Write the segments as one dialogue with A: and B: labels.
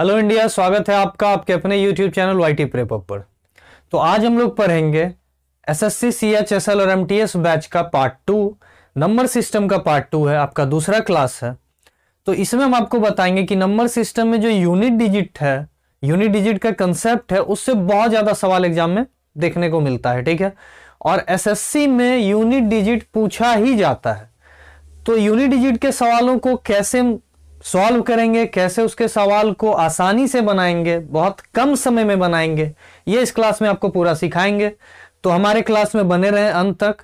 A: hello India स्वागत है आपका आपके अपने YouTube channel Y T prep पर तो आज हम लोग पढ़ेंगे एसएससी सीएचएसएल और एमटीएस बैच का पार्ट टू नंबर सिस्टम का पार्ट टू है आपका दूसरा क्लास है तो इसमें हम आपको बताएंगे कि नंबर सिस्टम में जो यूनिट डिजिट है यूनिट डिजिट का कंसेप्ट है उससे बहुत ज़्यादा सवाल एग्जाम में देखने को मिलता है ठीक है और एसएससी में यूनिट डिजिट पूछा ही जाता है तो यूनिट डिजिट के सवालों को कैसे सॉल्व करेंगे कैसे उसके सवाल को आसानी से बनाएंगे बहुत कम समय में बनाएंगे ये इस क्लास में आपको पूरा सिखाएंगे तो हमारे क्लास में बने रहें अंत तक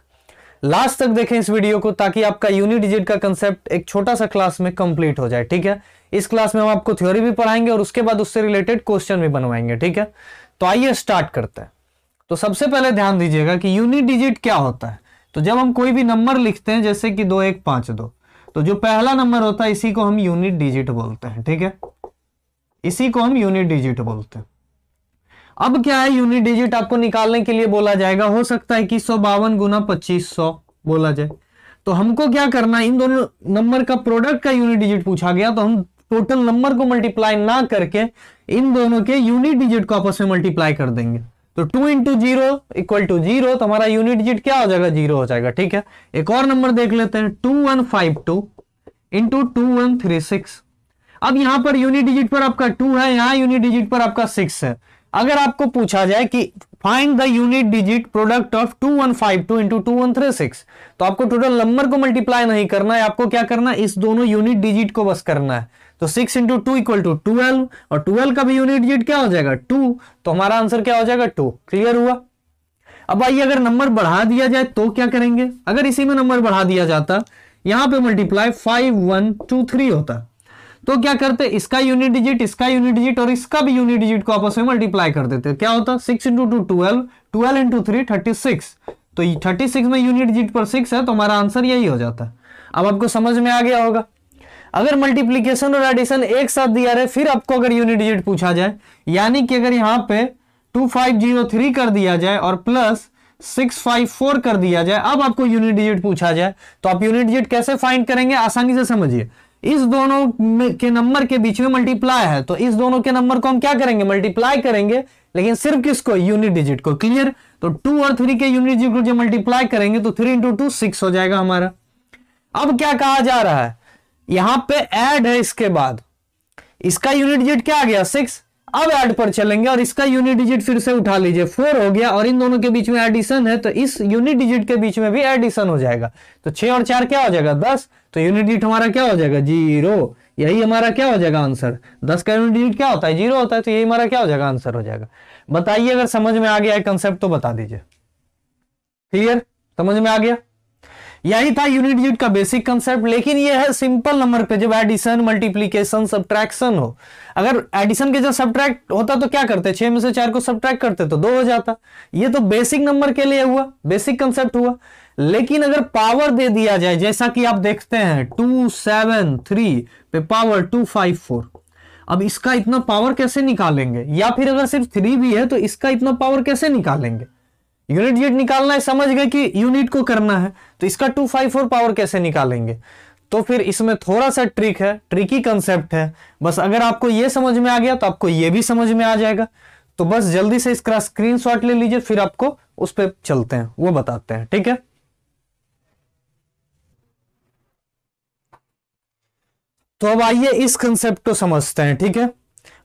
A: लास्ट तक देखें इस वीडियो को ताकि आपका यूनिट डिजिट का कंसेप्ट एक छोटा सा क्लास में कंप्लीट हो जाए ठीक है इस क्लास में हम आपको थ्योरी भी पढ़ाएंगे और उसके बाद उससे रिलेटेड क्वेश्चन भी बनवाएंगे ठीक है तो आइए स्टार्ट करते हैं तो सबसे पहले ध्यान दीजिएगा कि यूनिट डिजिट क्या होता है तो जब हम कोई भी नंबर लिखते हैं जैसे कि दो एक पांच दो तो जो पहला नंबर होता है इसी को हम यूनिट डिजिट बोलते हैं ठीक है इसी को हम यूनिट डिजिट बोलते हैं अब क्या है यूनिट डिजिट आपको निकालने के लिए बोला जाएगा हो सकता है कि सौ बावन गुना पच्चीस सौ बोला जाए तो हमको क्या करना इन दोनों नंबर का प्रोडक्ट का यूनिट डिजिट पूछा गया तो हम टोटल नंबर को मल्टीप्लाई ना करके इन दोनों के यूनिट डिजिट को आपस में मल्टीप्लाई कर देंगे तो two into zero equal to zero तो हमारा यूनिट जीट क्या हो जाएगा जीरो हो जाएगा ठीक है एक और नंबर देख लेते हैं two one five two into two one three six अब यहां पर यूनिट डिजिट पर आपका टू है यहां यूनिट डिजिट पर आपका सिक्स है अगर आपको पूछा जाए कि find the unit digit product of two one five two into two one three six तो आपको टोटल नंबर को मल्टीप्लाई नहीं करना है आपको क्या करना है इस दोनों यूनिट डिजिट को बस करना है तो six into two equal to twelve और ट्वेल्व का भी यूनिट जिट क्या हो जाएगा टू तो हमारा आंसर क्या हो जाएगा टू क्लियर हुआ अब आइए अगर नंबर बढ़ा दिया जाए तो क्या करेंगे अगर इसी में नंबर बढ़ा दिया जाता यहां पे multiply five one two three होता तो क्या करते इसका यूनिट डिजिट इसका यूनिट डिजिट और इसका भी यूनिट डिजिट को आपस में मल्टीप्लाई कर देते क्या होता six into two twelve twelve into three thirty six तो थर्टी सिक्स में यूनिट डिजिट पर सिक्स है तो हमारा आंसर यही हो जाता अब आपको समझ में आ गया होगा अगर मल्टीप्लीकेशन और एडिशन एक साथ दिया रहे फिर आपको अगर यूनिट डिजिट पूछा जाए यानी कि अगर यहाँ पे टू फाइव जीरो थ्री कर दिया जाए और प्लस सिक्स फाइव फोर कर दिया जाए अब आपको यूनिट डिजिट पूछा जाए तो आप यूनिट डिजिट कैसे फाइंड करेंगे आसानी से समझिए इस दोनों के नंबर के बीच में मल्टीप्लाई है तो इस दोनों के नंबर को हम क्या करेंगे मल्टीप्लाई करेंगे लेकिन सिर्फ किसको यूनिट डिजिट को क्लियर तो टू और थ्री के यूनिट डिजिट को जब मल्टीप्लाई करेंगे तो थ्री इंटू टू सिक्स हो जाएगा हमारा अब क्या कहा जा रहा है यहां पे एड है इसके बाद इसका यूनिट डिजिट क्या आ गया सिक्स अब ऐड पर चलेंगे और इसका यूनिट डिजिट फिर से उठा लीजिए फोर हो गया और इन दोनों के बीच में एडिशन है तो इस यूनिट डिजिट के बीच में भी एडिशन हो जाएगा तो छह और चार क्या हो जाएगा दस तो यूनिट डिजिट हमारा क्या हो जाएगा जीरो यही हमारा क्या हो जाएगा आंसर दस का यूनिट डिजिट क्या होता है जीरो होता है तो यही हमारा क्या हो जाएगा आंसर हो जाएगा बताइए अगर समझ में आ गया है कंसेप्ट तो बता दीजिए क्लियर समझ में आ गया यही था यूनिट यूनिट का बेसिक कंसेप्ट लेकिन ये है सिंपल नंबर पे जब एडिशन मल्टीप्लीकेशन सब्ट्रैक्शन हो अगर एडिशन के जब सब्ट्रैक्ट होता तो क्या करते छह में से चार को सब्ट्रैक्ट करते तो दो हो जाता ये तो बेसिक नंबर के लिए हुआ बेसिक कंसेप्ट हुआ लेकिन अगर पावर दे दिया जाए जैसा कि आप देखते हैं टू सेवन थ्री पे पावर टू फाइव फोर अब इसका इतना पावर कैसे निकालेंगे या फिर अगर सिर्फ थ्री भी है तो इसका इतना पावर कैसे निकालेंगे यूनिट जेट निकालना है समझ गए कि यूनिट को करना है तो इसका टू फाइव फोर पावर कैसे निकालेंगे तो फिर इसमें थोड़ा सा ट्रिक है ट्रिकी कंसेप्ट है बस अगर आपको ये समझ में आ गया तो आपको ये भी समझ में आ जाएगा तो बस जल्दी से इसका स्क्रीन शॉट ले लीजिए फिर आपको उस पर चलते हैं वो बताते हैं ठीक है तो अब आइए इस कंसेप्ट को समझते हैं ठीक है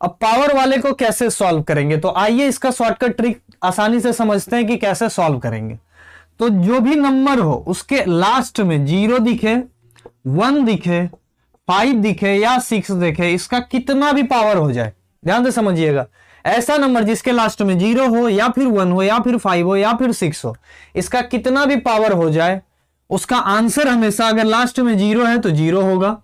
A: अब पावर वाले को कैसे सॉल्व करेंगे तो आइए इसका शॉर्टकट ट्रिक आसानी से समझते हैं कि कैसे सॉल्व करेंगे तो जो भी नंबर हो उसके लास्ट में जीरो दिखे वन दिखे फाइव दिखे या सिक्स दिखे इसका कितना भी पावर हो जाए ध्यान से समझिएगा ऐसा नंबर जिसके लास्ट में जीरो हो या फिर वन हो या फिर फाइव हो या फिर सिक्स हो इसका कितना भी पावर हो जाए उसका आंसर हमेशा अगर लास्ट में जीरो है तो जीरो होगा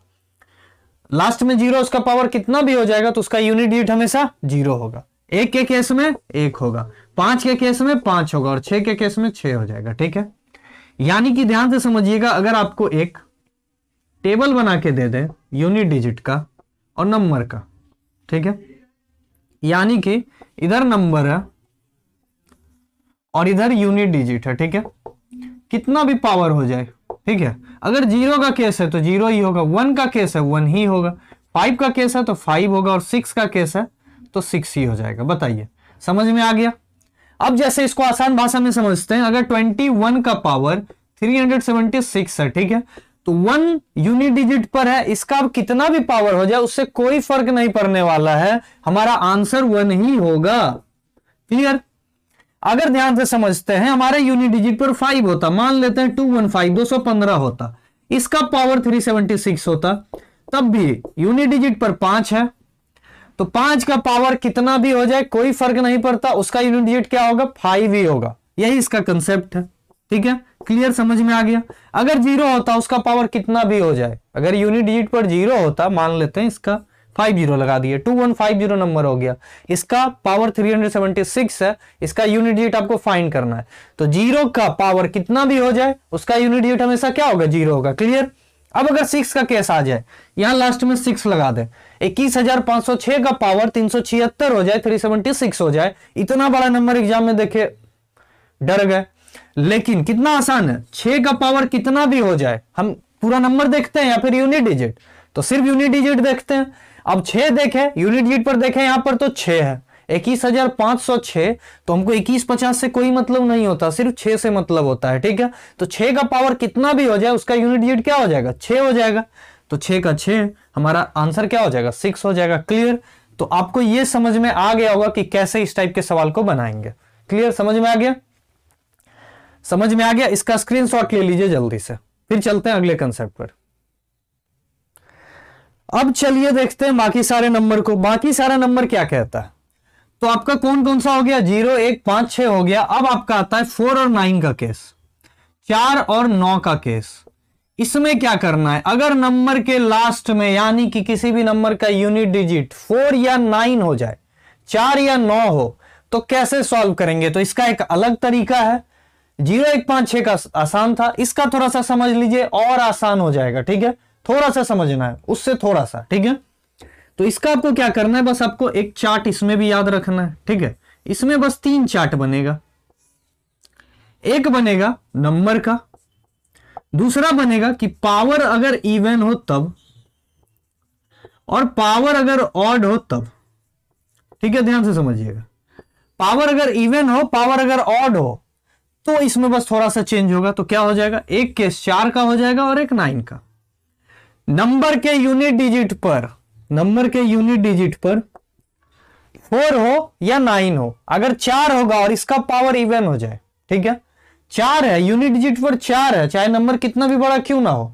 A: लास्ट में जीरो उसका पावर कितना भी हो जाएगा तो उसका यूनिट डिजिट हमेशा जीरो होगा एक के केस में एक होगा पांच के केस में पांच होगा और छह के केस में छह हो जाएगा ठीक है यानी कि ध्यान से समझिएगा अगर आपको एक टेबल बना के दे दे यूनिट डिजिट का और नंबर का ठीक है यानी कि इधर नंबर है और इधर यूनिट डिजिट है ठीक है कितना भी पावर हो जाए ठीक है अगर जीरो का केस है तो जीरो ही होगा वन का केस है वन ही होगा फाइव का केस है तो फाइव होगा और सिक्स का केस है तो सिक्स ही हो जाएगा बताइए समझ में आ गया अब जैसे इसको आसान भाषा में समझते हैं अगर ट्वेंटी वन का power three hundred seventy six है ठीक है तो वन यूनिट डिजिट पर है इसका अब कितना भी पावर हो जाए उससे कोई फर्क नहीं पड़ने वाला है हमारा आंसर वन ही होगा क्लियर अगर ध्यान से समझते हैं हमारे यूनिट डिजिट पर फाइव होता मान लेते हैं टू वन फाइव दो सौ पंद्रह होता इसका पावर थ्री सेवेंटी सिक्स होता तब भी यूनिट डिजिट पर पांच है तो पांच का पावर कितना भी हो जाए कोई फर्क नहीं पड़ता उसका यूनिट डिजिट क्या होगा फाइव ही होगा यही इसका कंसेप्ट है ठीक है क्लियर समझ में आ गया अगर जीरो होता उसका पावर कितना भी हो जाए अगर यूनिट डिजिट पर जीरो होता मान लेते हैं इसका फाइव जीरो लगा दिए two one five zero number हो गया इसका power three hundred seventy six है इसका यूनिट डिजिट आपको फाइंड करना है तो जीरो का पावर कितना भी हो जाए उसका यूनिट डिजिट हमेशा क्या होगा जीरो होगा क्लियर अब अगर सिक्स का केस आ जाए यहां लास्ट में सिक्स लगा दे इक्कीस हजार पांच सौ छह का पावर तीन सौ छिहत्तर हो जाए थ्री सेवेंटी सिक्स हो जाए इतना बड़ा नंबर एग्जाम में देखे डर गए लेकिन कितना आसान है छह का पावर कितना भी हो जाए हम पूरा नंबर देखते हैं या फिर यूनिट डिजिट तो सिर्फ यूनिट डिजिट देखते हैं अब छे देखें यूनिट यूनिट पर देखें यहां पर तो छह है इक्कीस हजार पांच सौ छह तो हमको इक्कीस पचास से कोई मतलब नहीं होता सिर्फ छह से मतलब होता है ठीक है तो छह का पावर कितना भी हो जाए उसका यूनिट यूनिट क्या हो जाएगा छह हो जाएगा तो छह का छह हमारा आंसर क्या हो जाएगा सिक्स हो जाएगा क्लियर तो आपको यह समझ में आ गया होगा कि कैसे इस टाइप के सवाल को बनाएंगे क्लियर समझ में आ गया समझ में आ गया इसका स्क्रीनशॉट ले लीजिए जल्दी से फिर चलते हैं अगले कंसेप्ट पर अब चलिए देखते हैं बाकी सारे नंबर को बाकी सारा नंबर क्या कहता है तो आपका कौन कौन सा हो गया जीरो एक पांच छह हो गया अब आपका आता है फोर और नाइन का केस चार और नौ का केस इसमें क्या करना है अगर नंबर के लास्ट में यानी कि किसी भी नंबर का यूनिट डिजिट फोर या नाइन हो जाए चार या नौ हो तो कैसे सॉल्व करेंगे तो इसका एक अलग तरीका है जीरो एक पांच छह का आसान था इसका थोड़ा सा समझ लीजिए और आसान हो जाएगा ठीक है थोड़ा सा समझना है उससे थोड़ा सा ठीक है तो इसका आपको क्या करना है बस आपको एक चार्ट इसमें भी याद रखना है ठीक है इसमें बस तीन चार्ट बनेगा एक बनेगा नंबर का दूसरा बनेगा कि पावर अगर इवन हो तब और पावर अगर ऑड हो तब ठीक है ध्यान से समझिएगा पावर अगर इवन हो पावर अगर ऑड हो तो इसमें बस थोड़ा सा चेंज होगा तो क्या हो जाएगा एक केस चार का हो जाएगा और एक नाइन का नंबर के यूनिट डिजिट पर नंबर के यूनिट डिजिट पर फोर हो या नाइन हो अगर चार होगा और इसका पावर इवन हो जाए ठीक है चार है यूनिट डिजिट पर चार है चाहे नंबर कितना भी बड़ा क्यों ना हो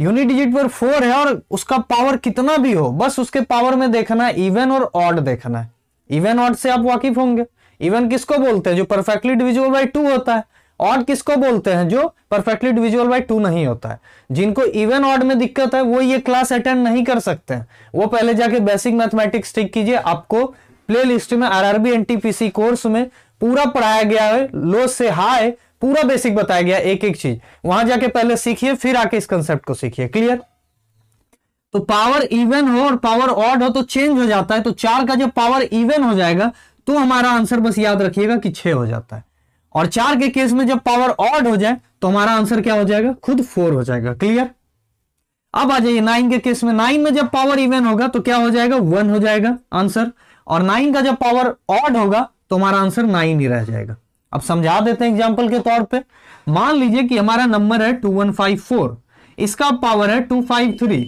A: यूनिट डिजिट पर फोर है और उसका पावर कितना भी हो बस उसके पावर में देखना है इवन और ऑड देखना है इवन ऑड से आप वाकिफ होंगे इवन किसको बोलते हैं जो परफेक्टली डिविजिबल बाई टू होता है ऑड किसको बोलते हैं जो परफेक्टली डिविजुअल बाय टू नहीं होता है जिनको इवन ऑड में दिक्कत है वो ये क्लास अटेंड नहीं कर सकते हैं वो पहले जाके बेसिक मैथमेटिक्स ठीक कीजिए आपको प्ले लिस्ट में आरआरबी एनटीपीसी कोर्स में पूरा पढ़ाया गया है लो से हाई पूरा बेसिक बताया गया एक एक चीज वहां जाके पहले सीखिए फिर आके इस कंसेप्ट को सीखिए क्लियर तो पावर इवन हो और पावर ऑड हो तो चेंज हो जाता है तो चार का जब पावर इवन हो जाएगा तो हमारा आंसर बस याद रखिएगा कि छह हो जाता है और चार के केस में जब पावर ऑड हो जाए तो हमारा आंसर क्या हो जाएगा खुद फोर हो जाएगा क्लियर अब आ जाइए नाइन के केस में नाइन में जब पावर इवन होगा तो क्या हो जाएगा वन हो जाएगा आंसर और नाइन का जब पावर ऑड होगा तो हमारा आंसर नाइन ही रह जाएगा अब समझा देते हैं एग्जाम्पल के तौर पर मान लीजिए कि हमारा नंबर है टू वन फाइव फोर इसका पावर है टू फाइव थ्री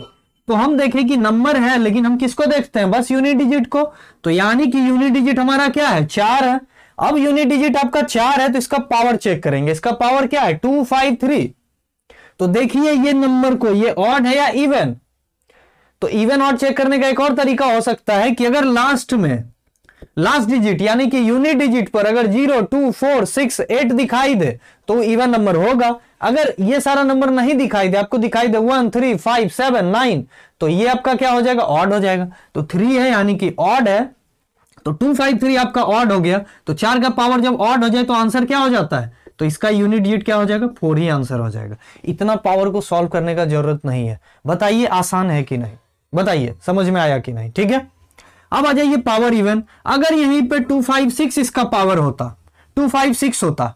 A: तो हम देखें कि नंबर है लेकिन हम किसको देखते हैं बस यूनिट डिजिट को तो यानी कि यूनिट डिजिट हमारा क्या है चार है अब यूनिट डिजिट आपका चार है तो इसका पावर चेक करेंगे इसका पावर क्या है टू फाइव थ्री तो देखिए ये नंबर को ये ऑड है या इवन तो इवन ऑड चेक करने का एक और तरीका हो सकता है कि अगर लास्ट में लास्ट डिजिट यानी कि यूनिट डिजिट पर अगर zero two four six eight दिखाई दे तो इवन नंबर होगा अगर ये सारा नंबर नहीं दिखाई दे आपको दिखाई दे one three five seven nine तो ये आपका क्या हो जाएगा ऑड हो जाएगा तो थ्री है यानी कि ऑड है तो टू फाइव थ्री आपका ऑड हो गया तो चार का पावर जब ऑड हो जाए तो आंसर क्या हो जाता है तो इसका यूनिट डिजिट क्या हो जाएगा फोर ही आंसर हो जाएगा इतना पावर को सॉल्व करने का जरूरत नहीं है बताइए आसान है कि नहीं बताइए समझ में आया कि नहीं ठीक है अब आ जाइए पावर इवन अगर यहीं पे टू फाइव सिक्स इसका पावर होता टू फाइव सिक्स होता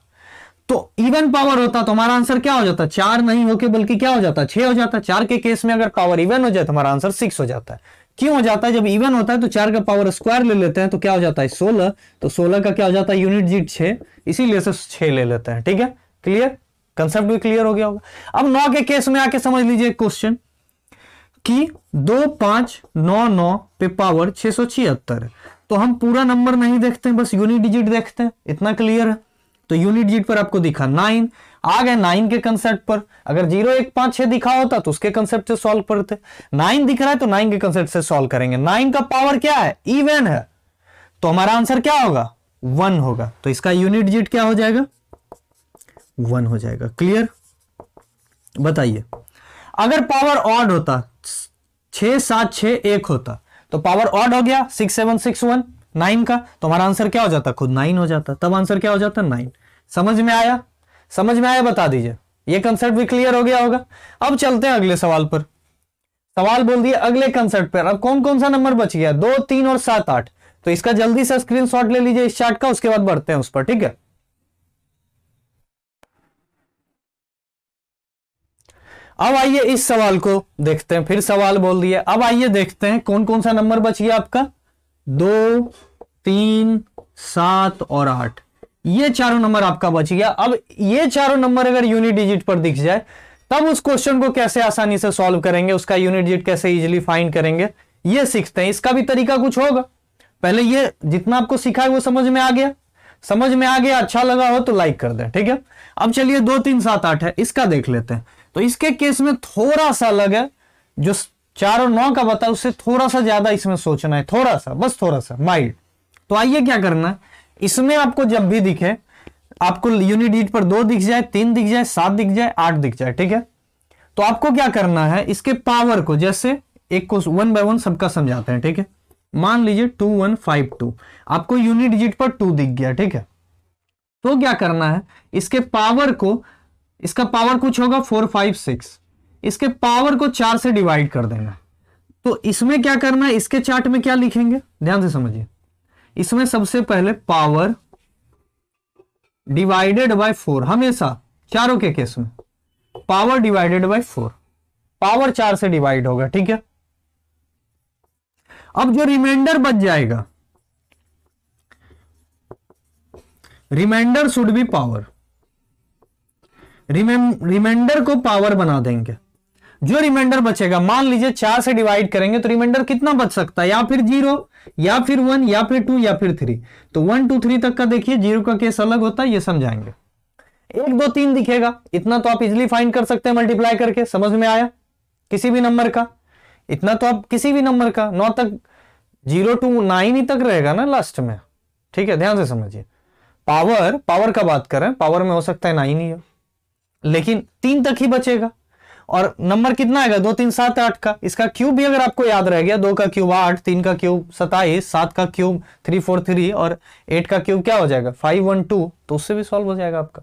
A: तो इवन पावर होता तो हमारा आंसर क्या हो जाता चार नहीं होके बल्कि क्या हो जाता छह हो जाता चार के केस में अगर पावर इवन हो जाए तो हमारा आंसर सिक्स हो जाता है क्यों हो जाता है जब इवन होता है तो चार का पावर स्क्वायर ले लेते हैं तो क्या हो जाता है सोलह तो सोलह का क्या हो जाता है यूनिट जी छे इसीलिए से छः ले लेते हैं ठीक है क्लियर कंसेप्ट भी क्लियर हो गया होगा अब नौ के केस में आके समझ लीजिए क्वेश्चन कि दो पांच नौ नौ पे पावर छह सौ छिहत्तर तो हम पूरा नंबर नहीं देखते हैं बस यूनिट डिजिट देखते हैं इतना क्लियर है तो यूनिट जीट पर आपको दिखा नाइन आ गए नाइन के कंसेप्ट पर अगर जीरो एक पांच छह दिखा होता तो उसके कंसेप्ट से सॉल्व करते नाइन दिख रहा है तो नाइन के कंसेप्ट से सॉल्व करेंगे नाइन का पावर क्या है इवन है तो हमारा आंसर क्या होगा वन होगा तो इसका यूनिट जीट क्या हो जाएगा वन हो जाएगा क्लियर बताइए अगर पावर ऑड होता छ सात छ एक होता तो पावर ऑड हो गया six seven six one nine का तो हमारा आंसर क्या हो जाता खुद नाइन हो जाता तब आंसर क्या हो जाता नाइन समझ में आया समझ में आया बता दीजिए ये कंसेप्ट भी क्लियर हो गया होगा अब चलते हैं अगले सवाल पर सवाल बोल दिया अगले कंसेप्ट पर अब कौन कौन सा नंबर बच गया दो तीन और सात आठ तो इसका जल्दी सा स्क्रीन ले लीजिए इस चार्ट का उसके बाद बढ़ते हैं उस पर ठीक है अब आइए इस सवाल को देखते हैं फिर सवाल बोल दिया अब आइए देखते हैं कौन कौन सा नंबर बच गया आपका दो तीन सात और आठ ये चारों नंबर आपका बच गया अब ये चारों नंबर अगर यूनिट डिजिट पर दिख जाए तब उस क्वेश्चन को कैसे आसानी से सॉल्व करेंगे उसका यूनिट डिजिट कैसे इजिली फाइंड करेंगे ये सीखते हैं इसका भी तरीका कुछ होगा पहले ये जितना आपको सीखा है वो समझ में आ गया समझ में आ गया अच्छा लगा हो तो लाइक कर दे ठीक है अब चलिए दो तीन सात आठ है इसका देख लेते हैं तो इसके केस में थोड़ा सा अलग है जो चार और नौ का बताया उससे थोड़ा सा ज्यादा इसमें सोचना है थोड़ा सा बस थोड़ा सा माइल्ड तो आइए क्या करना इसमें आपको जब भी दिखे आपको यूनिट डिजिट पर दो दिख जाए तीन दिख जाए सात दिख जाए आठ दिख जाए ठीक है तो आपको क्या करना है इसके पावर को जैसे एक को वन बाय वन सबका समझाते हैं ठीक है मान लीजिए टू वन फाइव टू आपको यूनिट डिजिट पर टू दिख गया ठीक है तो क्या करना है इसके पावर को इसका पावर कुछ होगा फोर फाइव सिक्स इसके पावर को चार से डिवाइड कर देना तो इसमें क्या करना है इसके चार्ट में क्या लिखेंगे ध्यान से समझिए इसमें सबसे पहले पावर डिवाइडेड बाय फोर हमेशा चारों के केस में power divided by four power चार से डिवाइड होगा ठीक है अब जो रिमाइंडर बच जाएगा remainder should be power remainder को पावर बना देंगे जो रिमाइंडर बचेगा मान लीजिए चार से डिवाइड करेंगे तो रिमाइंडर कितना बच सकता है या फिर जीरो या फिर वन या फिर टू या फिर थ्री तो वन टू थ्री तक का देखिए जीरो का केस अलग होता है ये समझाएंगे एक दो तीन दिखेगा इतना तो आप इजिली फाइंड कर सकते हैं मल्टीप्लाई करके समझ में आया किसी भी नंबर का इतना तो आप किसी भी नंबर का नौ तक जीरो टू नाइन ही तक रहेगा ना लास्ट में ठीक है ध्यान से समझिए पावर पावर का बात करें पावर में हो सकता है नाइन ही हो लेकिन तीन तक ही बचेगा और नंबर कितना आएगा दो तीन सात आठ का इसका क्यूब भी अगर आपको याद रह गया दो का क्यूब आठ तीन का क्यूब सताइस सात का क्यूब थ्री फोर थ्री और एट का क्यूब क्या हो जाएगा फाइव वन टू तो उससे भी सॉल्व हो जाएगा आपका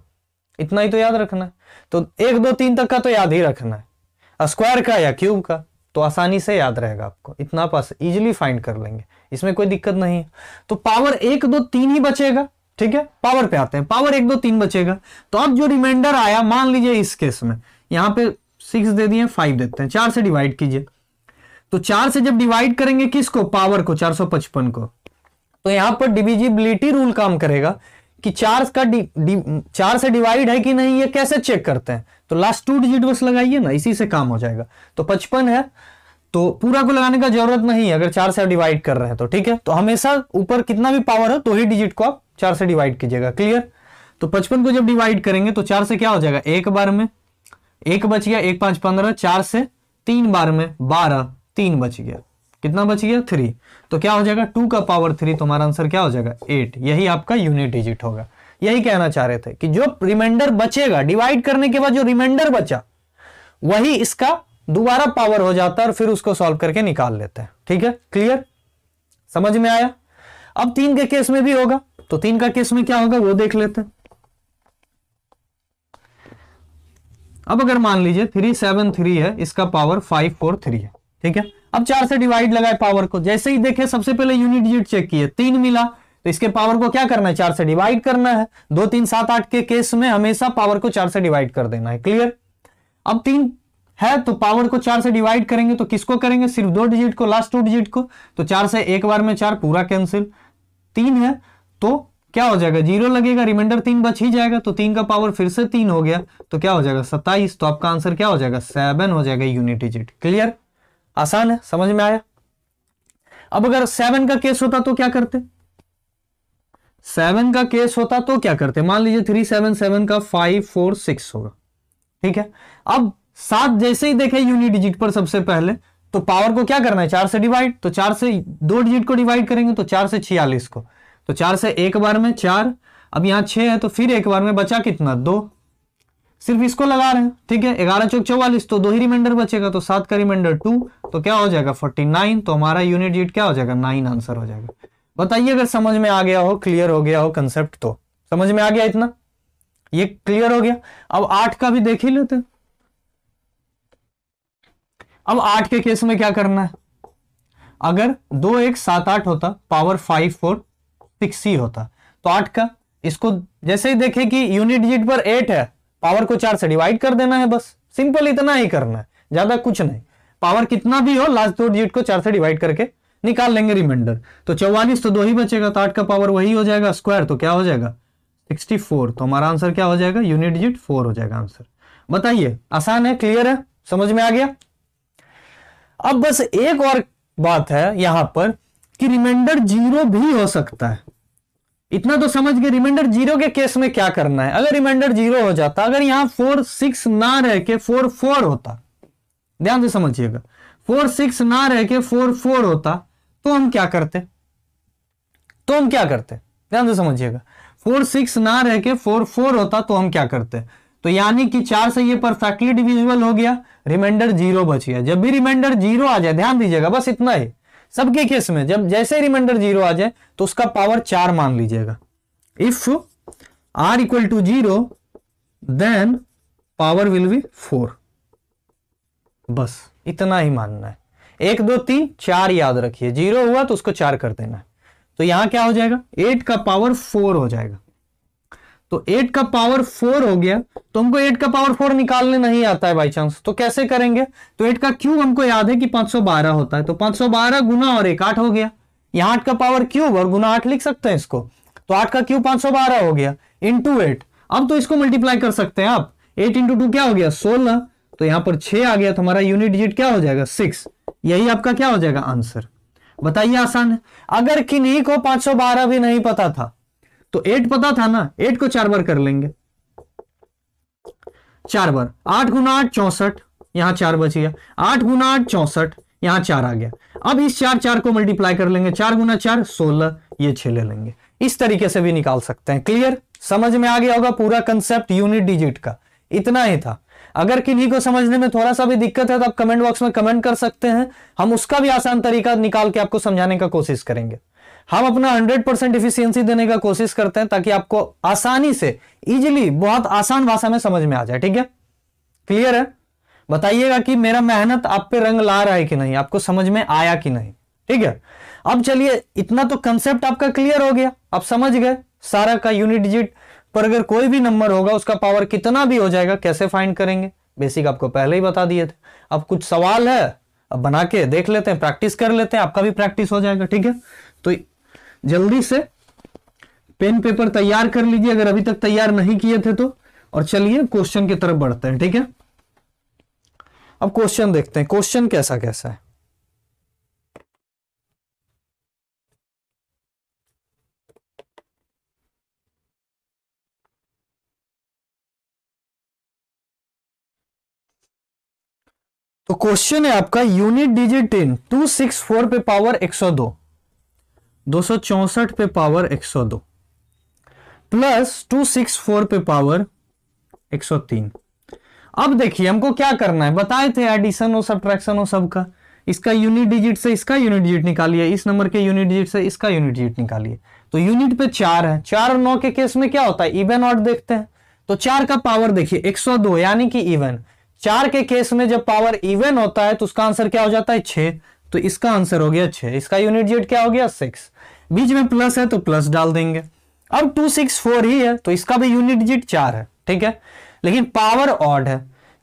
A: इतना ही तो याद रखना है तो एक दो तीन तक का तो याद ही रखना है स्क्वायर का या क्यूब का तो आसानी से याद रहेगा आपको इतना पास इजिली फाइंड कर लेंगे इसमें कोई दिक्कत नहीं है तो पावर एक दो तीन ही बचेगा ठीक है पावर पे आते हैं पावर एक दो तीन बचेगा तो अब जो रिमाइंडर आया मान लीजिए इस केस में यहाँ पे सिक्स दे दिए फाइव देते हैं चार से डिवाइड कीजिए तो चार से जब डिवाइड करेंगे किसको पावर को चार सौ पचपन को तो यहां पर डिविजिबिलिटी रूल काम करेगा कि चार का डि, डि, चार से डिवाइड है कि नहीं ये कैसे चेक करते हैं तो लास्ट टू डिजिट बस लगाइए ना इसी से काम हो जाएगा तो पचपन है तो पूरा को लगाने का जरूरत नहीं है अगर चार से डिवाइड कर रहे हैं तो ठीक है तो हमेशा ऊपर कितना भी पावर है तो ही डिजिट को आप चार से डिवाइड कीजिएगा क्लियर तो पचपन को जब डिवाइड करेंगे तो चार से क्या हो जाएगा एक बार में एक बच गया एक पांच पंद्रह चार से तीन बार में बारह तीन बच गया कितना बच गया थ्री तो क्या हो जाएगा टू का पावर थ्री तो हमारा आंसर क्या हो जाएगा एट यही आपका यूनिट डिजिट होगा यही कहना चाह रहे थे कि जो रिमाइंडर बचेगा डिवाइड करने के बाद जो रिमाइंडर बचा वही इसका दोबारा पावर हो जाता है और फिर उसको सॉल्व करके निकाल लेते हैं ठीक है क्लियर समझ में आया अब तीन के केस में भी होगा तो तीन का केस में क्या होगा वो देख लेते हैं अब अगर मान लीजिए थ्री सेवन थ्री है इसका पावर फाइव फोर थ्री है ठीक है अब चार से डिवाइड लगाए पावर को जैसे ही देखे सबसे पहले यूनिट यूनिट चेक किए तीन मिला तो इसके पावर को क्या करना है चार से डिवाइड करना है दो तीन सात आठ के केस में हमेशा पावर को चार से डिवाइड कर देना है क्लियर अब तीन है तो पावर को चार से डिवाइड करेंगे तो किसको करेंगे सिर्फ दो डिजिट को लास्ट टू डिजिट को तो चार से एक बार में चार पूरा कैंसिल तीन है तो क्या हो जाएगा जीरो लगेगा रिमाइंडर तीन बच ही जाएगा तो तीन का पावर फिर से तीन हो गया तो क्या हो जाएगा सत्ताईस तो आपका आंसर क्या हो जाएगा सेवन हो जाएगा यूनिट डिजिट क्लियर आसान है समझ में आया अब अगर सेवन का केस होता तो क्या करते सेवन का केस होता तो क्या करते मान लीजिए थ्री सेवन सेवन का फाइव फोर सिक्स होगा ठीक है अब सात जैसे ही देखे यूनिट डिजिट पर सबसे पहले तो पावर को क्या करना है चार से डिवाइड तो चार से दो डिजिट को डिवाइड करेंगे तो चार से छियालीस को तो चार से एक बार में चार अब यहां छह है तो फिर एक बार में बचा कितना दो सिर्फ इसको लगा रहे हैं ठीक है ग्यारह चौक चौवालीस तो दो ही रिमाइंडर बचेगा तो सात का रिमाइंडर टू तो क्या हो जाएगा फोर्टी नाइन तो हमारा यूनिट यूट क्या हो जाएगा नाइन आंसर हो जाएगा बताइए अगर समझ में आ गया हो क्लियर हो गया हो कंसेप्ट तो समझ में आ गया इतना ये क्लियर हो गया अब आठ का भी देख ही लेते अब आठ के केस में क्या करना है अगर दो एक सात आठ होता पावर फाइव फोर सिक्स ही होता तो आठ का इसको जैसे ही देखे कि यूनिट डिजिट पर एट है पावर को चार से डिवाइड कर देना है बस सिंपल इतना ही करना है ज्यादा कुछ नहीं पावर कितना भी हो लास्ट दो डिजिट को चार से डिवाइड करके निकाल लेंगे रिमाइंडर तो चौवालीस तो दो ही बचेगा तो आठ का पावर वही हो जाएगा स्क्वायर तो क्या हो जाएगा फोर तो हमारा आंसर क्या हो जाएगा यूनिट डिजिट फोर हो जाएगा आंसर बताइए आसान है क्लियर है समझ में आ गया अब बस एक और बात है यहां पर कि रिमाइंडर जीरो भी हो सकता है इतना तो समझ गए रिमाइंडर जीरो के केस में क्या करना है अगर रिमाइंडर जीरो हो जाता अगर यहां फोर सिक्स ना रह के फोर फोर होता ध्यान से समझिएगा फोर सिक्स ना रह के फोर फोर होता तो हम क्या करते तो हम क्या करते ध्यान से समझिएगा फोर सिक्स ना रह के फोर फोर होता तो हम क्या करते तो यानी कि चार से ये परफेक्टली डिविजिबल हो गया रिमाइंडर जीरो बच गया जब भी रिमाइंडर जीरो आ जाए ध्यान दीजिएगा बस इतना ही सबके केस में जब जैसे रिमाइंडर जीरो आ जाए तो उसका पावर चार मान लीजिएगा if R equal to zero then power will be four बस इतना ही मानना है एक दो तीन चार याद रखिए जीरो हुआ तो उसको चार कर देना है तो यहां क्या हो जाएगा एट का पावर फोर हो जाएगा तो एट का पावर फोर हो गया तो हमको एट का पावर फोर निकालने नहीं आता है बाई चांस तो कैसे करेंगे तो एट का क्यूब हमको याद है कि 512 होता है तो 512 गुना और एक आठ हो गया यहाँ आठ का पावर क्यूब और गुना आठ लिख सकते हैं इसको तो आठ का क्यूब बारह हो गया इंटू एट अब तो इसको मल्टीप्लाई कर सकते हैं आप एट इंटू टू क्या हो गया सोलह तो यहाँ पर छह आ गया तो हमारा यूनिट डिजिट क्या हो जाएगा सिक्स यही आपका क्या हो जाएगा आंसर बताइए आसान है अगर किन्हीं को 512 भी नहीं पता था तो एट पता था ना एट को चार बार कर लेंगे चार बार आठ गुना आठ चौसठ यहां चार बच गया आठ गुना आठ चौसठ यहां चार आ गया अब इस चार चार को मल्टीप्लाई कर लेंगे चार गुना चार सोलह ये छह ले लेंगे इस तरीके से भी निकाल सकते हैं क्लियर समझ में आ गया होगा पूरा कंसेप्ट यूनिट डिजिट का इतना ही था अगर किन्हीं को समझने में थोड़ा सा भी दिक्कत है तो आप कमेंट बॉक्स में कमेंट कर सकते हैं हम उसका भी आसान तरीका निकाल के आपको समझाने का कोशिश करेंगे हम अपना 100 परसेंट इफिशियंसी देने का कोशिश करते हैं ताकि आपको आसानी से इजिली बहुत आसान भाषा में समझ में आ जाए ठीक है क्लियर है बताइएगा कि मेरा मेहनत आप पे रंग ला रहा है कि नहीं आपको समझ में आया कि नहीं ठीक है अब चलिए इतना तो कंसेप्ट आपका क्लियर हो गया आप समझ गए सारा का यूनिट डिजिट पर अगर कोई भी नंबर होगा उसका पावर कितना भी हो जाएगा कैसे फाइंड करेंगे बेसिक आपको पहले ही बता दिए थे अब कुछ सवाल है अब बना के देख लेते हैं प्रैक्टिस कर लेते हैं आपका भी प्रैक्टिस हो जाएगा ठीक है तो जल्दी से पेन पेपर तैयार कर लीजिए अगर अभी तक तैयार नहीं किए थे तो और चलिए क्वेश्चन की तरफ बढ़ते हैं ठीक है अब क्वेश्चन देखते हैं क्वेश्चन कैसा कैसा है तो क्वेश्चन है आपका unit digit ten two six four पे पावर एक सौ दो दो पे पावर 102 प्लस 264 पे पावर 103 अब देखिए हमको क्या करना है बताए थे एडिशन और सब्ट्रैक्शन और सबका इसका यूनिट डिजिट से इसका यूनिट डिजिट निकालिए इस नंबर के यूनिट डिजिट से इसका यूनिट डिजिट निकालिए तो यूनिट पे चार है चार और नौ के केस में क्या होता है इवन ऑट देखते हैं तो चार का पावर देखिए 102 यानी कि इवन चार के केस में जब पावर इवन होता है तो उसका आंसर क्या हो जाता है छ तो इसका आंसर हो गया छ इसका यूनिट डिजिट क्या हो गया सिक्स बीच में प्लस है तो प्लस डाल देंगे अब टू सिक्स फोर ही है तो इसका भी यूनिट डिजिट चार है ठीक है लेकिन पावर ऑड है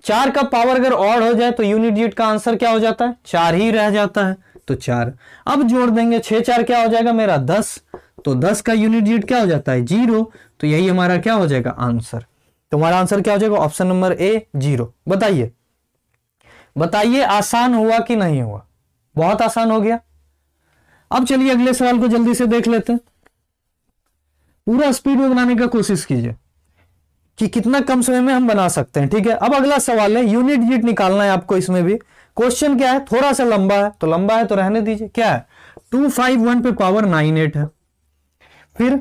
A: चार का पावर अगर ऑड हो जाए तो यूनिट डिजिट का आंसर क्या हो जाता है चार ही रह जाता है तो चार अब जोड़ देंगे छह चार क्या हो जाएगा मेरा दस तो दस का यूनिट डिजिट क्या हो जाता है जीरो तो यही हमारा क्या हो जाएगा आंसर तो हमारा आंसर क्या हो जाएगा ऑप्शन नंबर ए जीरो बताइए बताइए आसान हुआ कि नहीं हुआ बहुत आसान हो गया अब चलिए अगले सवाल को जल्दी से देख लेते हैं पूरा स्पीड में बनाने का कोशिश कीजिए कि कितना कम समय में हम बना सकते हैं ठीक है अब अगला सवाल है यूनिट डिजिट निकालना है आपको इसमें भी क्वेश्चन क्या है थोड़ा सा लंबा है तो लंबा है तो रहने दीजिए क्या है टू फाइव वन पे पावर नाइन एट है फिर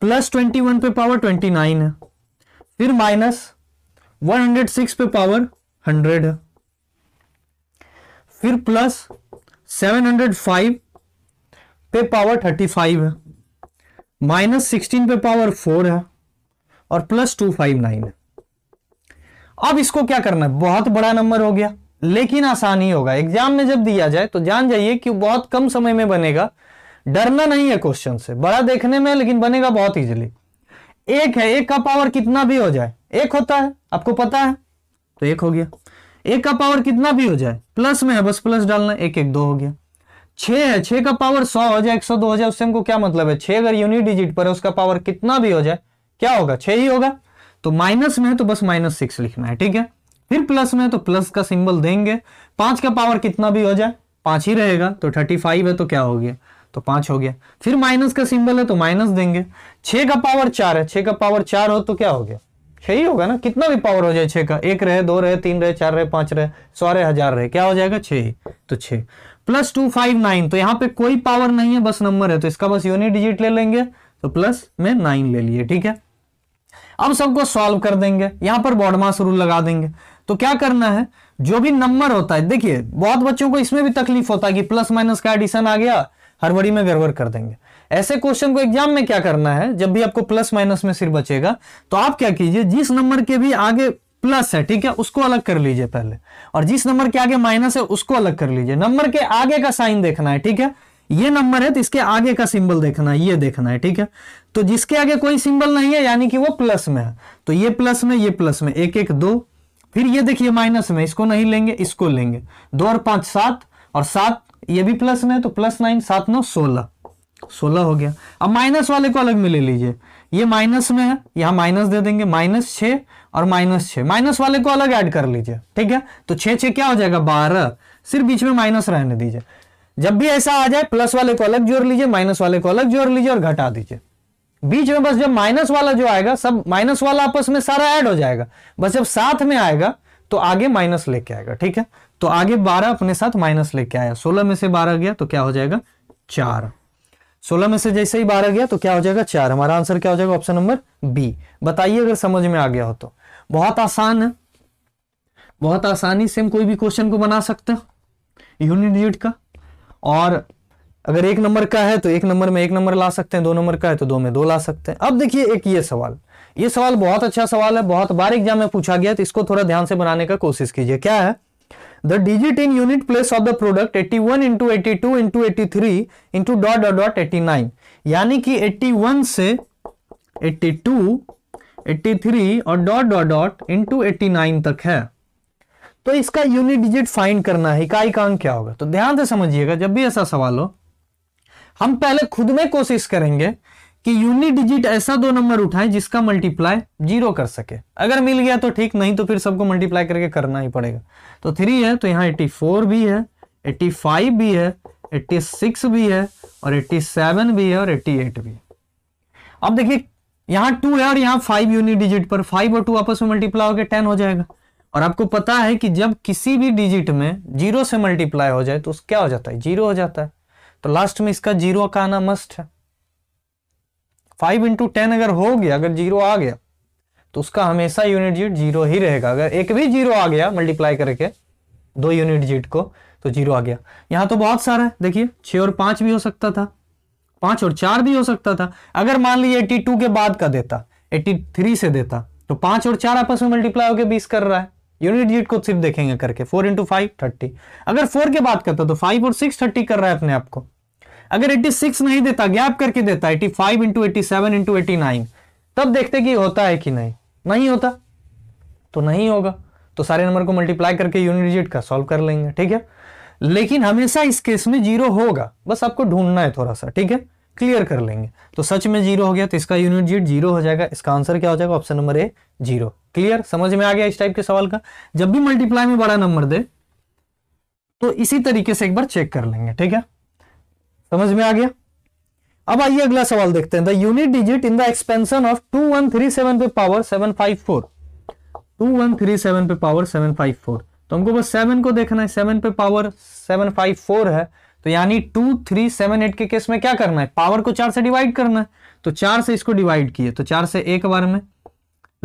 A: प्लस ट्वेंटी वन पे पावर ट्वेंटी नाइन है फिर माइनस वन हंड्रेड सिक्स पे पावर हंड्रेड है फिर प्लस सेवन हंड्रेड फाइव पे पावर थर्टी फाइव है माइनस सिक्सटीन पे पावर फोर है और प्लस टू फाइव नाइन है अब इसको क्या करना है बहुत बड़ा नंबर हो गया लेकिन आसान ही होगा एग्जाम में जब दिया जाए तो जान जाइए कि बहुत कम समय में बनेगा डरना नहीं है क्वेश्चन से बड़ा देखने में लेकिन बनेगा बहुत इजीली एक है एक का पावर कितना भी हो जाए एक होता है आपको पता है तो एक हो गया एक का पावर कितना भी हो जाए प्लस में है बस प्लस डालना एक एक दो हो गया छ है छ का पावर सौ हो जाए एक सौ दो हो जाए उससे हमको क्या मतलब है छ अगर यूनिट डिजिट पर है उसका पावर कितना भी हो जाए क्या होगा छ ही होगा तो माइनस में है तो बस माइनस सिक्स लिखना है ठीक है फिर प्लस में है तो प्लस का सिंबल देंगे पांच का पावर कितना भी हो जाए पांच ही रहेगा तो थर्टी फाइव है तो क्या हो गया तो पांच हो गया फिर माइनस का सिंबल है तो माइनस देंगे छ का पावर चार है छ का पावर चार हो तो क्या हो गया छह ही होगा ना कितना भी पावर हो जाए छः का एक रहे दो रहे तीन रहे चार रहे पांच रहे सौ रहे हजार रहे क्या हो जाएगा छह ही तो छः प्लस टू फाइव नाइन तो यहाँ पे कोई पावर नहीं है बस नंबर है तो इसका बस यूनिट डिजिट ले लेंगे तो प्लस में नाइन ले लिए ठीक है अब सबको सॉल्व कर देंगे यहां पर बॉडमास रूल लगा देंगे तो क्या करना है जो भी नंबर होता है देखिए बहुत बच्चों को इसमें भी तकलीफ होता है कि प्लस माइनस का एडिशन आ गया हड़बड़ी में गड़बड़ कर देंगे ऐसे क्वेश्चन को एग्जाम में क्या करना है जब भी आपको प्लस माइनस में सिर बचेगा तो आप क्या कीजिए जिस नंबर के भी आगे प्लस है ठीक है उसको अलग कर लीजिए पहले और जिस नंबर के आगे माइनस है उसको अलग कर लीजिए नंबर के आगे का साइन देखना है ठीक है ये नंबर है तो इसके आगे का सिंबल देखना है ये देखना है ठीक है तो जिसके आगे कोई सिंबल नहीं है यानी कि वो प्लस में है तो ये प्लस में ये प्लस में एक एक दो फिर ये देखिए माइनस में इसको नहीं लेंगे इसको लेंगे दो और पांच सात और सात ये भी प्लस में है तो प्लस नाइन सात नौ सोलह सोलह हो गया अब माइनस वाले को अलग में ले लीजिए ये माइनस में है यहां माइनस दे देंगे माइनस छह और माइनस छ माइनस वाले को अलग ऐड कर लीजिए ठीक है तो छ छः क्या हो जाएगा बारह सिर्फ बीच में माइनस रहने दीजिए जब भी ऐसा आ जाए प्लस वाले को अलग जोड़ लीजिए माइनस वाले को अलग जोड़ लीजिए और घटा दीजिए बीच में बस जब माइनस वाला जो आएगा सब माइनस वाला आपस में सारा ऐड हो जाएगा बस जब साथ में आएगा तो आगे माइनस लेके आएगा ठीक है तो आगे बारह अपने साथ माइनस लेके आया सोलह में से बारह गया तो क्या हो जाएगा चार सोलह में से जैसे ही बारह गया तो क्या हो जाएगा चार हमारा आंसर क्या हो जाएगा ऑप्शन नंबर बी बताइए अगर समझ में आ गया हो तो बहुत आसान है बहुत आसानी से हम कोई भी क्वेश्चन को बना सकते हैं यूनिट डिजिट का और अगर एक नंबर का है तो एक नंबर में एक नंबर ला सकते हैं दो नंबर का है तो दो में दो ला सकते हैं अब देखिए एक ये सवाल ये सवाल बहुत अच्छा सवाल है बहुत बार एग्जाम में पूछा गया तो इसको थोड़ा ध्यान से बनाने का कोशिश कीजिए क्या है the digit in unit place of the product eighty one into eighty two into eighty three into dot dot eighty nine यानी कि एट्टी वन से टू 83 और dot dot dot into eighty तक है तो इसका यूनिट डिजिट फाइंड करना है इकाई का अंक क्या होगा तो ध्यान से समझिएगा जब भी ऐसा सवाल हो हम पहले खुद में कोशिश करेंगे कि यूनिट डिजिट ऐसा दो नंबर उठाए जिसका मल्टीप्लाई जीरो कर सके अगर मिल गया तो ठीक नहीं तो फिर सबको मल्टीप्लाई करके करना ही पड़ेगा तो थ्री है तो यहाँ एट्टी भी है एट्टी भी है एट्टी भी है और एट्टी भी है और एट्टी भी है अब देखिए यहाँ टू है और यहाँ फाइव यूनिट डिजिट पर फाइव और टू आपस में मल्टीप्लाई होकर टेन हो जाएगा और आपको पता है कि जब किसी भी डिजिट में जीरो से मल्टीप्लाई हो जाए तो क्या हो जाता है जीरो हो जाता है तो लास्ट में इसका जीरो का आना मस्ट है फाइव इंटू टेन अगर हो गया अगर जीरो आ गया तो उसका हमेशा यूनिट जीट जीरो ही रहेगा अगर एक भी जीरो आ गया मल्टीप्लाई करके दो यूनिट जीट को तो जीरो आ गया यहाँ तो बहुत सारा है देखिए छः और पांच भी हो सकता था पांच और चार भी हो सकता था अगर मान लीजिए एट्टी टू के बाद का देता एट्टी थ्री से देता तो पांच और चार आपस में मल्टीप्लाई होकर बीस कर रहा है यूनिट डिजिट को सिर्फ देखेंगे करके फोर इंटू फाइव थर्टी अगर फोर के बाद करता तो फाइव और सिक्स थर्टी कर रहा है अपने आपको अगर एट्टी सिक्स नहीं देता गैप करके देता eighty five into eighty seven into eighty nine तब देखते कि होता है कि नहीं नहीं होता तो नहीं होगा तो सारे नंबर को मल्टीप्लाई करके यूनिट डिजिट का सॉल्व कर लेंगे ठीक है लेकिन हमेशा इस केस में जीरो होगा बस आपको ढूंढना है थोड़ा सा ठीक है क्लियर कर लेंगे तो सच में जीरो हो गया तो इसका यूनिट जीट जीरो हो जाएगा इसका आंसर क्या हो जाएगा option number A zero clear समझ में आ गया इस टाइप के सवाल का जब भी मल्टीप्लाई में बड़ा नंबर दे तो इसी तरीके से एक बार चेक कर लेंगे ठीक है समझ में आ गया अब आइए अगला सवाल देखते हैं the unit digit in the expansion of two one three seven पे power seven five four two one three seven पे पावर सेवन फाइव फोर तो हमको बस सेवन को देखना है सेवन पे पावर सेवन फाइव फोर है तो यानी टू थ्री सेवन एट के केस में क्या करना है पावर को चार से डिवाइड करना है तो चार से इसको डिवाइड किए तो चार से एक बार में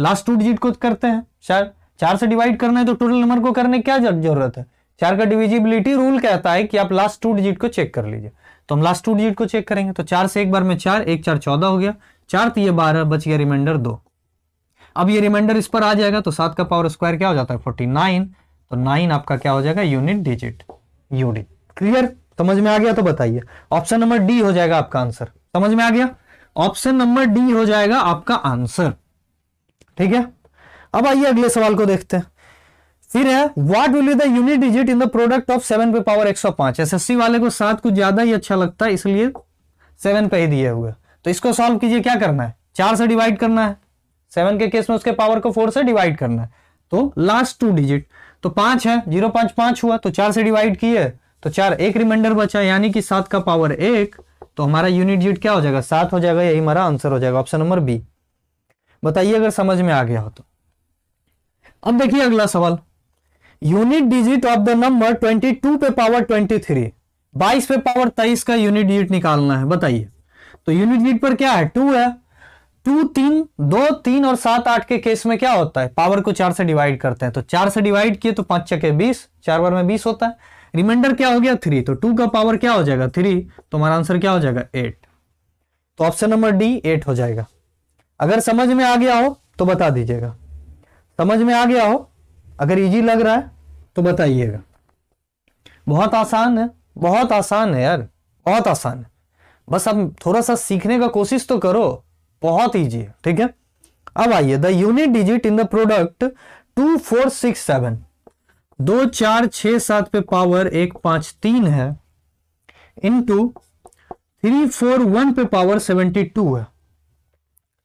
A: लास्ट टू डिजिट को करते हैं चार चार से डिवाइड करना है तो टोटल नंबर को करने क्या जरूरत है चार का डिविजिबिलिटी रूल कहता है कि आप लास्ट टू डिजिट को चेक कर लीजिए तो हम लास्ट टू डिजिट को चेक करेंगे तो चार से एक बार में चार एक चार चौदह हो गया चार तीय तो बारह बच गया रिमाइंडर दो अब ये रिमाइंडर इस पर आ जाएगा तो सात का पावर स्क्वायर क्या हो जाता है फोर्टी नाइन तो नाइन आपका क्या हो जाएगा यूनिट डिजिट यूनिट क्लियर समझ में आ गया तो बताइए ऑप्शन नंबर डी हो जाएगा आपका आंसर समझ में आ गया ऑप्शन नंबर डी हो जाएगा आपका आंसर ठीक है अब आइए अगले सवाल को देखते हैं फिर है what will be the unit digit in the product of seven पे पावर एक सौ पांच एस एस वाले को सात कुछ ज्यादा ही अच्छा लगता है इसलिए सेवन पे ही दिए हुए तो इसको सॉल्व कीजिए क्या करना है चार से डिवाइड करना है सेवन के केस में उसके पावर को फोर से डिवाइड करना है तो लास्ट टू डिजिट तो पांच है जीरो पांच पांच हुआ तो चार से डिवाइड किए तो चार एक रिमाइंडर बचा यानी कि सात का पावर एक तो हमारा यूनिट जीट क्या हो जाएगा सात हो जाएगा यही हमारा आंसर हो जाएगा ऑप्शन नंबर बी बताइए अगर समझ में आ गया हो तो अब देखिए अगला सवाल unit digit of the number 22 पे पावर 23 22 पे पावर 23 का यूनिट डिजिट निकालना है बताइए तो यूनिट डिजिट पर क्या है टू है टू तीन दो तीन और सात आठ के केस में क्या होता है पावर को चार से डिवाइड करते हैं तो चार से डिवाइड किए तो पांच छके बीस चार बार में बीस होता है रिमाइंडर क्या हो गया थ्री तो टू का पावर क्या हो जाएगा थ्री तो हमारा आंसर क्या हो जाएगा एट तो ऑप्शन नंबर डी एट हो जाएगा अगर समझ में आ गया हो तो बता दीजिएगा समझ में आ गया हो अगर इजी लग रहा है तो बताइएगा बहुत आसान है बहुत आसान है यार बहुत आसान है बस अब थोड़ा सा सीखने का कोशिश तो करो बहुत ईजी है ठीक है अब आइए the unit digit in the product two four six seven दो चार छ सात पे पावर एक पांच तीन है इंटू थ्री फोर वन पे पावर सेवेंटी टू है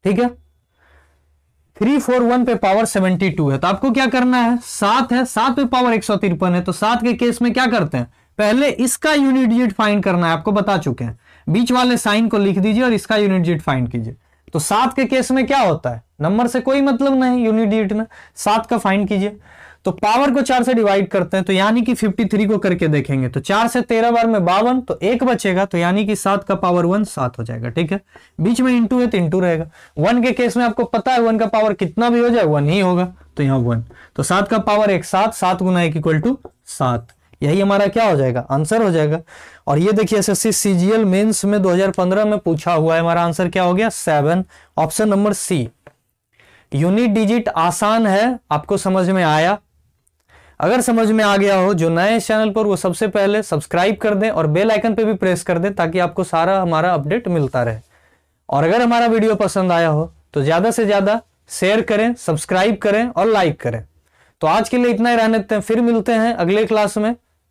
A: ठीक है थ्री फोर वन पे पावर सेवेंटी टू है तो आपको क्या करना है सात है सात पे पावर एक सौ तिरपन है तो सात के केस में क्या करते हैं पहले इसका यूनिट डिजिट फाइंड करना है आपको बता चुके हैं बीच वाले साइन को लिख दीजिए और इसका यूनिट डिजिट फाइंड कीजिए तो सात के केस में क्या होता है नंबर से कोई मतलब नहीं यूनिट डिजिट में सात का फाइंड कीजिए तो पावर को चार से डिवाइड करते हैं तो यानी कि 53 को करके देखेंगे तो चार से तेरह बार में बावन तो एक बचेगा तो यानी कि सात का पावर वन सात हो जाएगा ठीक है बीच में इंटू है तो इंटू रहेगा वन के केस में आपको पता है वन का पावर कितना भी हो जाए वन ही होगा तो यहाँ वन तो सात का पावर एक सात सात गुना एक इक्वल टू सात यही हमारा क्या हो जाएगा आंसर हो जाएगा और ये देखिए एस एस मेंस में 2015 में पूछा हुआ है हमारा आंसर क्या हो गया seven option number C unit digit आसान है आपको समझ में आया अगर समझ में आ गया हो जो नए इस चैनल पर वो सबसे पहले सब्सक्राइब कर दें और बेल आइकन पे भी प्रेस कर दें ताकि आपको सारा हमारा अपडेट मिलता रहे और अगर हमारा वीडियो पसंद आया हो तो ज़्यादा से ज़्यादा शेयर करें सब्सक्राइब करें और लाइक करें तो आज के लिए इतना ही रहने देते हैं फिर मिलते हैं अगले क्लास में